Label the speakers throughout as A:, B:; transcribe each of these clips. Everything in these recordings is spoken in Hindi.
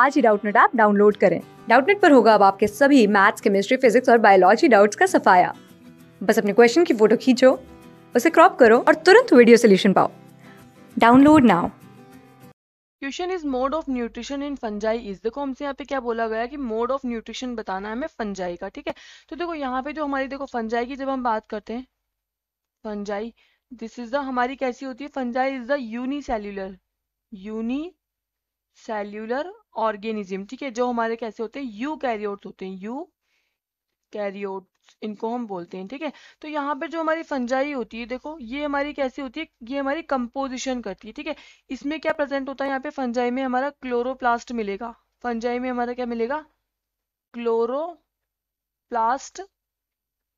A: आज ही डाउटनेट ऐप डाउनलोड करें डाउटनेट पर होगा अब आपके सभी मैथ्स केमिस्ट्री फिजिक्स और बायोलॉजी डाउट्स का सफाया बस अपने क्वेश्चन की फोटो खींचो उसे क्रॉप करो और तुरंत वीडियो सोल्यूशन पाओ download now
B: question is mode of nutrition in fungi is देखो हमसे यहाँ पे क्या बोला गया कि मोड ऑफ न्यूट्रिशन बताना है हमें फंजाई का ठीक है तो देखो यहाँ पे जो हमारी देखो फंजाई की जब हम बात करते हैं फंजाई दिस इज द हमारी कैसी होती है fungi is the unicellular unicellular organism ठीक है जो हमारे कैसे होते हैं यू कैरियोट होते हैं यू कैरियोट इनको हम बोलते हैं ठीक है तो यहाँ पर जो हमारी फंजाई होती है देखो ये हमारी कैसी होती है ये हमारी कंपोजिशन करती है ठीक है इसमें क्या प्रेजेंट होता है यहाँ पे फंजाई में हमारा क्लोरोप्लास्ट मिलेगा फंजाई में हमारा क्या मिलेगा क्लोरोप्लास्ट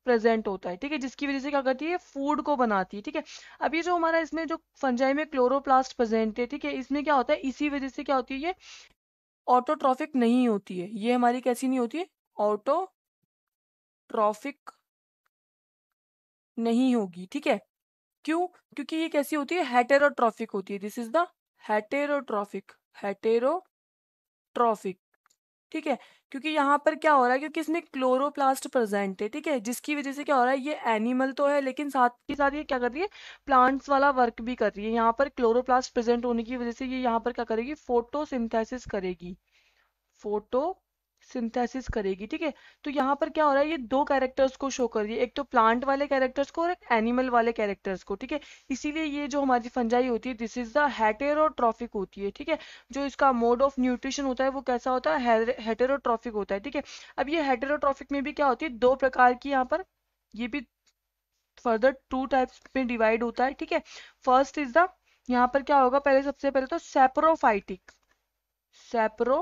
B: प्रेजेंट होता है ठीक है जिसकी वजह से क्या करती है फूड को बनाती है ठीक है अब ये जो हमारा इसमें जो फंजाई में क्लोरोप्लास्ट प्रेजेंट है ठीक है इसमें क्या होता है इसी वजह से क्या होती है ये ऑटोट्रॉफिक नहीं होती है ये हमारी कैसी नहीं होती है ऑटोट्रॉफिक नहीं होगी ठीक है क्यों क्योंकि ये कैसी होती है हेटेरोट्रॉफिक होती है this is the heterotrophic heterotrophic ठीक है क्योंकि यहाँ पर क्या हो रहा है क्योंकि इसमें क्लोरोप्लास्ट प्रेजेंट है ठीक है जिसकी वजह से क्या हो रहा है ये एनिमल तो है लेकिन साथ के साथ ये क्या कर रही है प्लांट्स वाला वर्क भी कर रही है यहाँ पर क्लोरोप्लास्ट प्रेजेंट होने की वजह से ये यहाँ पर क्या करेगी फोटोसिंथेसिस करेगी फोटो सिंथेसिस करेगी ठीक है तो यहाँ पर क्या हो रहा है ये दो कैरेक्टर्स को शो कर रही है एक तो प्लांट वाले कैरेक्टर्स को और एक एनिमल वाले कैरेक्टर्स को ठीक है इसीलिए ये जो हमारी फंजाई होती है दिस इज द हेटेरोट्रॉफिक होती है ठीक है जो इसका मोड ऑफ न्यूट्रिशन होता है वो कैसा होता है हेटेरोट्रॉफिक होता है ठीक है अब ये हेटेरोट्रॉफिक में भी क्या होती है दो प्रकार की यहाँ पर ये भी फर्दर टू टाइप्स में डिवाइड होता है ठीक है फर्स्ट इज द यहाँ पर क्या होगा पहले सबसे पहले तो सेप्रोफाइटिक सेप्रो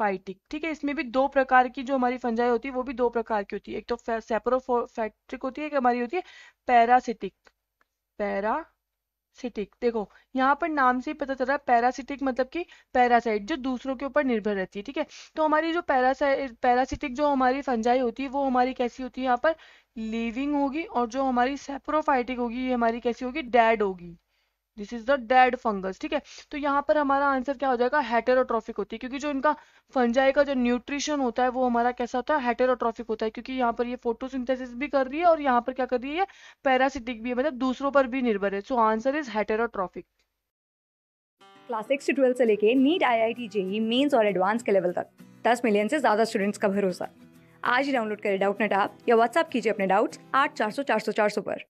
B: फाइटिक ठीक है इसमें भी दो प्रकार की जो हमारी फंजाई होती है वो भी दो प्रकार की होती है एक तो सेपरोफैट्रिक होती है एक हमारी होती है पैरासिटिक सिटिक देखो यहाँ पर नाम से ही पता चल रहा है पैरासिटिक मतलब कि पैरासाइट जो दूसरों के ऊपर निर्भर रहती है ठीक है तो हमारी जो पैरासाइट पैरासिटिक जो हमारी फंजाई होती है वो हमारी कैसी होती है यहाँ पर लिविंग होगी और जो हमारी सेप्रोफाइटिक होगी ये हमारी कैसी होगी डेड होगी this is the dead fungus ठीक है तो यहाँ पर हमारा आंसर क्या हो जाएगा हेटेरोट्रॉफिक होती है क्योंकि जो इनका फंजाई का जो न्यूट्रिशन होता है वो हमारा कैसा होता है हेटेरोट्रॉफिक होता है क्योंकि यहाँ पर ये फोटोसिंथेसिस भी कर रही है और यहाँ पर क्या कर रही है पैरासिटिक भी है मतलब दूसरों पर भी निर्भर है so answer is heterotrophic
A: class six से ट्वेल्थ से लेके NEET I I T JEE mains और एडवांस के लेवल तक दस मिलियन से ज़्यादा स्टूडेंट्स का भरोसा आज ही डाउनलोड करें डाउट नेट आप या व्हाट्सअप कीजिए अपने डाउट्स आठ चार सौ चार सौ चार सौ पर